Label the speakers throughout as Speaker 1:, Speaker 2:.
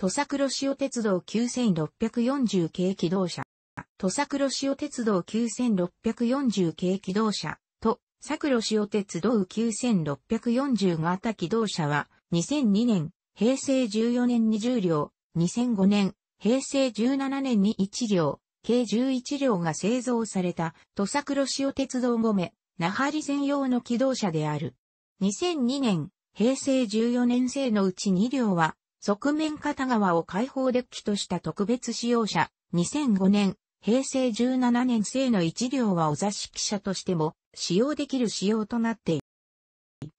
Speaker 1: 土佐黒潮鉄道9640系機動車、土佐黒潮鉄道9640系機動車と、佐黒潮鉄道9640型機動車は、2002年、平成14年に10両、2005年、平成17年に1両、計11両が製造された、土佐黒潮鉄道5目、那覇り専用の機動車である。2002年、平成14年製のうち2両は、側面片側を開放デッキとした特別使用車、2005年、平成17年生の一両はお座敷車としても使用できる仕様となっている。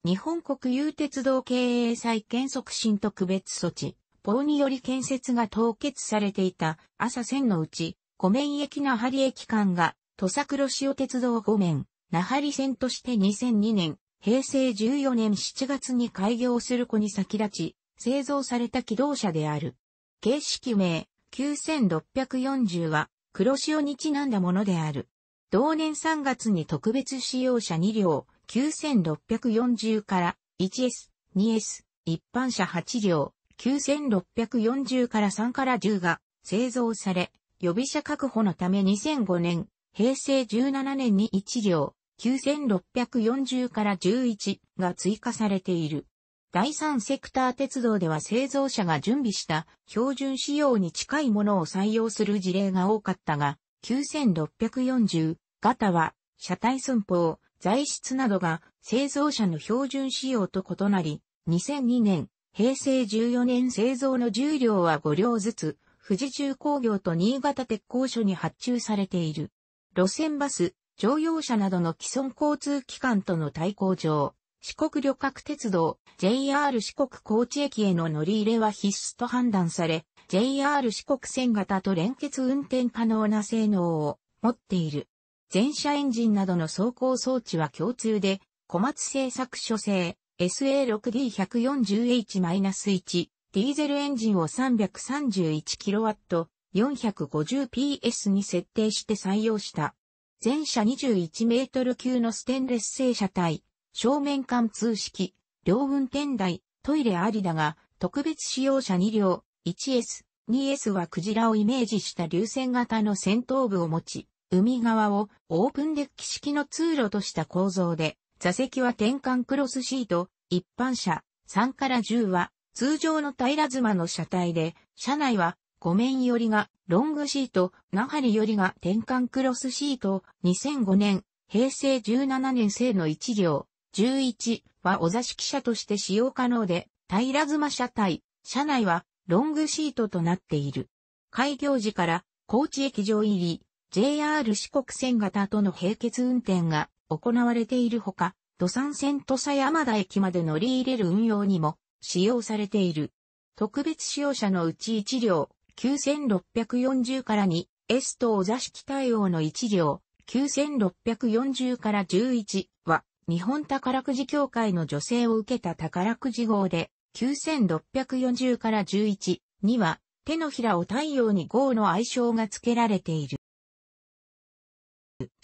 Speaker 1: 日本国有鉄道経営再建促進特別措置、法により建設が凍結されていた朝線のうち、湖面駅那覇里駅間が、土佐黒潮鉄道湖面、那覇里線として2002年、平成14年7月に開業する子に先立ち、製造された機動車である。形式名、9640は、黒潮にちなんだものである。同年3月に特別使用車2両、9640から 1S、2S、一般車8両、9640から3から10が製造され、予備車確保のため2005年、平成17年に1両、9640から11が追加されている。第三セクター鉄道では製造者が準備した標準仕様に近いものを採用する事例が多かったが、9640型は車体寸法、材質などが製造者の標準仕様と異なり、2002年、平成14年製造の重量は5両ずつ、富士重工業と新潟鉄工所に発注されている。路線バス、乗用車などの既存交通機関との対抗上、四国旅客鉄道 JR 四国高知駅への乗り入れは必須と判断され、JR 四国線型と連結運転可能な性能を持っている。全車エンジンなどの走行装置は共通で、小松製作所製 SA6D140H-1 ディーゼルエンジンを 331kW、450PS に設定して採用した。全車21メートル級のステンレス製車体。正面貫通式、両運転台、トイレありだが、特別使用車2両、1S、2S はクジラをイメージした流線型の先頭部を持ち、海側をオープンデッキ式の通路とした構造で、座席は転換クロスシート、一般車3から10は通常の平妻の車体で、車内は5面寄りがロングシート、はり寄りが転換クロスシート、2005年、平成17年製の1両、11はお座敷車として使用可能で、平妻車体、車内はロングシートとなっている。開業時から高知駅上入り、JR 四国線型との並結運転が行われているほか、土産線土佐山田駅まで乗り入れる運用にも使用されている。特別使用車のうち1両、9640から2、S とお座敷対応の1両、9640から11は、日本宝くじ協会の助成を受けた宝くじ号で、9640から11には、手のひらを太陽に号の愛称が付けられている。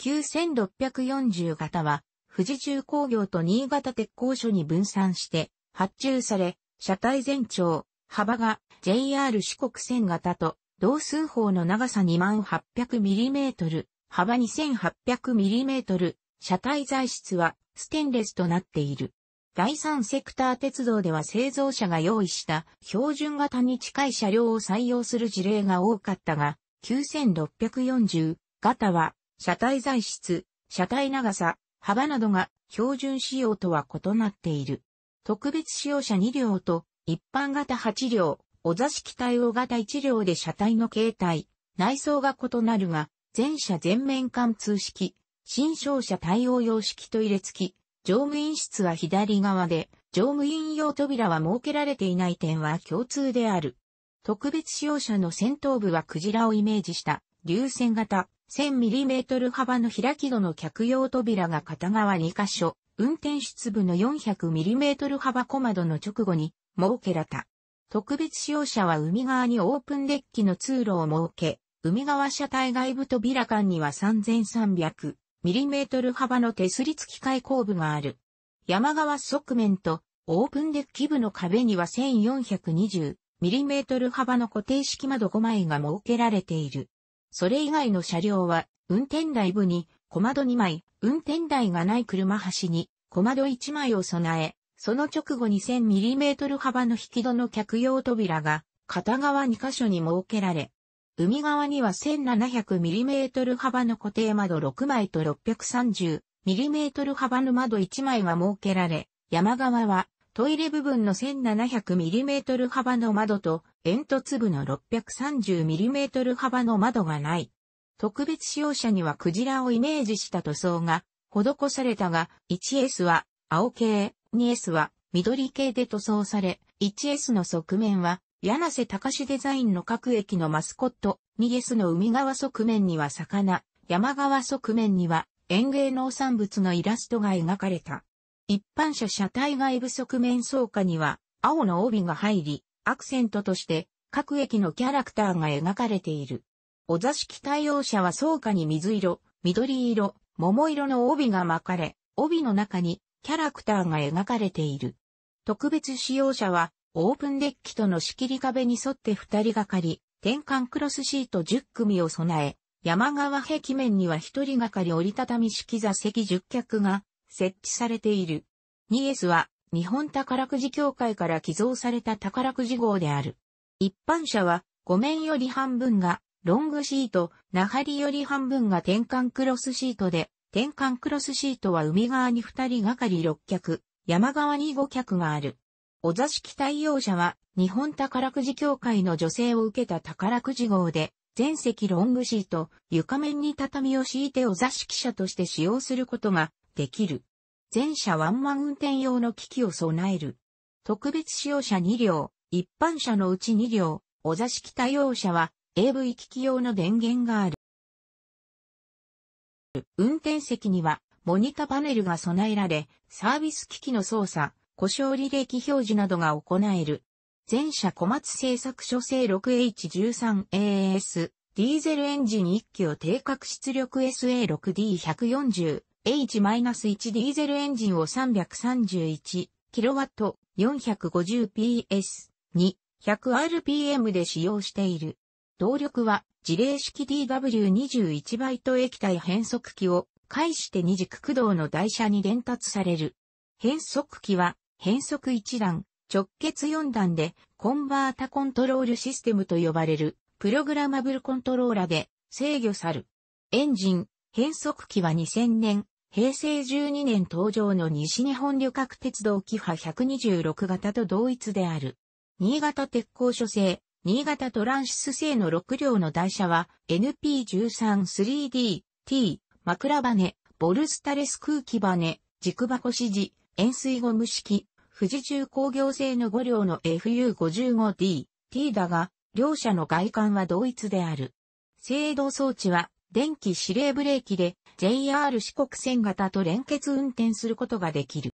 Speaker 1: 9640型は、富士重工業と新潟鉄工所に分散して、発注され、車体全長、幅が JR 四国線型と、同数法の長さ 2800mm、幅 2800mm、車体材質はステンレスとなっている。第三セクター鉄道では製造者が用意した標準型に近い車両を採用する事例が多かったが、9640型は車体材質、車体長さ、幅などが標準仕様とは異なっている。特別使用車2両と一般型8両、お座敷対応型1両で車体の形態、内装が異なるが、全車全面貫通式、新商社対応様式トイレ付き、乗務員室は左側で、乗務員用扉は設けられていない点は共通である。特別使用車の先頭部はクジラをイメージした、流線型、1000mm 幅の開き戸の客用扉が片側2箇所、運転室部の 400mm 幅小窓の直後に設けられた。特別使用車は海側にオープンデッキの通路を設け、海側車体外部扉間には3300、ミリメートル幅の手すり付き開口部がある。山側側面とオープンデッキ部の壁には 1420mm 幅の固定式窓5枚が設けられている。それ以外の車両は運転台部に小窓2枚、運転台がない車端に小窓1枚を備え、その直後に 1000mm 幅の引き戸の客用扉が片側2箇所に設けられ、海側には 1700mm 幅の固定窓6枚と 630mm 幅の窓1枚が設けられ、山側はトイレ部分の 1700mm 幅の窓と煙突部の 630mm 幅の窓がない。特別使用者にはクジラをイメージした塗装が施されたが、1S は青系、2S は緑系で塗装され、1S の側面は柳瀬隆デザインの各駅のマスコット、ミゲスの海側側面には魚、山側側面には園芸農産物のイラストが描かれた。一般車車体外部側面草下には青の帯が入り、アクセントとして各駅のキャラクターが描かれている。お座敷対応車は草下に水色、緑色、桃色の帯が巻かれ、帯の中にキャラクターが描かれている。特別使用者はオープンデッキとの仕切り壁に沿って二人がかり、転換クロスシート10組を備え、山側壁面には一人がかり折りたたみ式座席10脚が設置されている。2S は日本宝くじ協会から寄贈された宝くじ号である。一般車は5面より半分がロングシート、なはりより半分が転換クロスシートで、転換クロスシートは海側に2人がかり6脚、山側に5脚がある。お座敷対応者は、日本宝くじ協会の助成を受けた宝くじ号で、全席ロングシート、床面に畳を敷いてお座敷車として使用することができる。全車ワンマン運転用の機器を備える。特別使用車2両、一般車のうち2両、お座敷対応車は AV 機器用の電源がある。運転席にはモニタパネルが備えられ、サービス機器の操作、故障履歴表示などが行える。前社小松製作所製 6H13AS ディーゼルエンジン1機を定格出力 SA6D140H-1 ディーゼルエンジンを 331kW450PS に 100rpm で使用している。動力は事例式 DW21 バイト液体変速機を介して二軸駆動の台車に伝達される。変速機は変速一段、直結四段で、コンバータコントロールシステムと呼ばれる、プログラマブルコントローラで制御さる。エンジン、変速機は2000年、平成12年登場の西日本旅客鉄道機派126型と同一である。新潟鉄鋼所製、新潟トランシス製の6両の台車は NP133DT、枕羽、ボルスタレス空気羽、軸箱指示、円錐ゴム式、富士重工業製の5両の FU55D、T だが、両者の外観は同一である。制動装置は、電気指令ブレーキで JR 四国線型と連結運転することができる。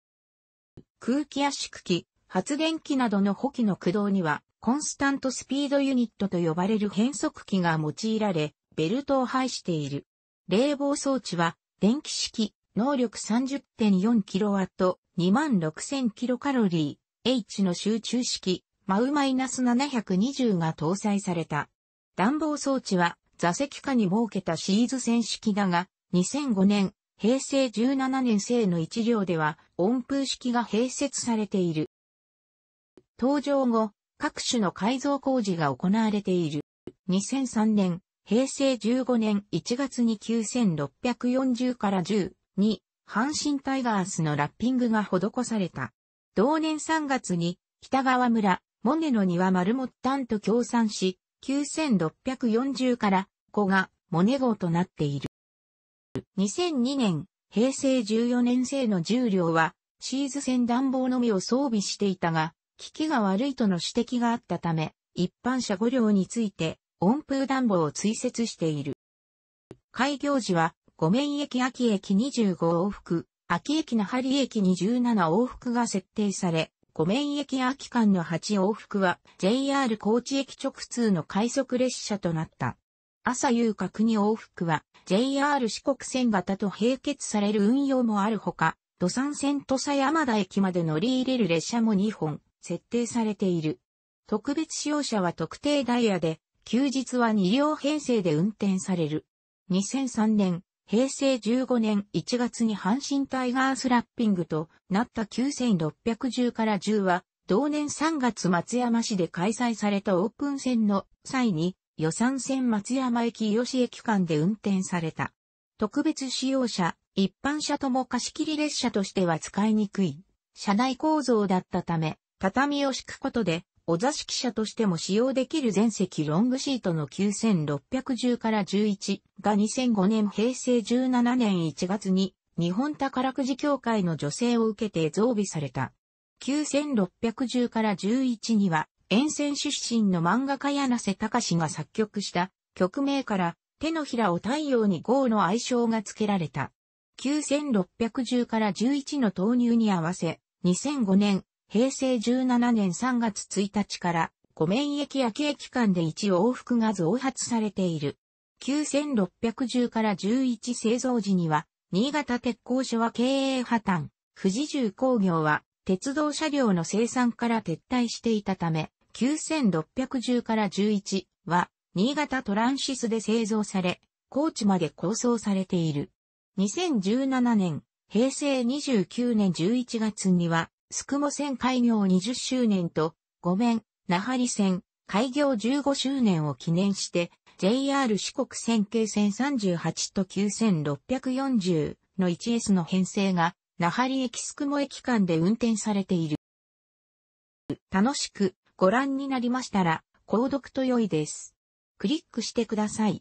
Speaker 1: 空気圧縮機、発電機などの補機の駆動には、コンスタントスピードユニットと呼ばれる変速機が用いられ、ベルトを配している。冷房装置は、電気式、能力 30.4kW、26,000キロカロリー H の集中式、マウマイナス720が搭載された。暖房装置は座席下に設けたシーズ船式だが、2005年、平成17年生の1両では温風式が併設されている。登場後、各種の改造工事が行われている。2003年、平成15年1月に9640から10に阪神タイガースのラッピングが施された。同年3月に北川村、モネの庭丸もったんと協賛し、9640から子がモネ号となっている。2002年、平成14年生の重量は、シーズ戦暖房のみを装備していたが、機器が悪いとの指摘があったため、一般車5両について、温風暖房を追設している。開業時は、五面駅秋駅25往復、秋駅の針駅27往復が設定され、五面駅秋間の8往復は JR 高知駅直通の快速列車となった。朝夕閣に往復は JR 四国線型と並結される運用もあるほか、土産線土佐山田駅まで乗り入れる列車も2本設定されている。特別使用車は特定ダイヤで、休日は2両編成で運転される。2003年、平成15年1月に阪神タイガースラッピングとなった9610から10は、同年3月松山市で開催されたオープン戦の際に予算線松山駅吉駅間で運転された。特別使用車、一般車とも貸し切り列車としては使いにくい。車内構造だったため、畳を敷くことでお座敷車としても使用できる全席ロングシートの9610から11が2005年平成17年1月に日本宝くじ協会の助成を受けて増備された。9610から11には沿線出身の漫画家柳瀬隆が作曲した曲名から手のひらを太陽に号の愛称が付けられた。9610から11の投入に合わせ、2005年平成17年3月1日から湖面駅や景駅間で1往復が増発されている。9610から11製造時には、新潟鉄工所は経営破綻、富士重工業は鉄道車両の生産から撤退していたため、9610から11は、新潟トランシスで製造され、高知まで構想されている。2017年、平成29年11月には、宿毛線開業20周年と、ごめん、那覇里線、開業15周年を記念して、JR 四国線形線38と9640の 1S の編成が、那覇里駅宿毛駅間で運転されている。楽しくご覧になりましたら、購読と良いです。クリックしてください。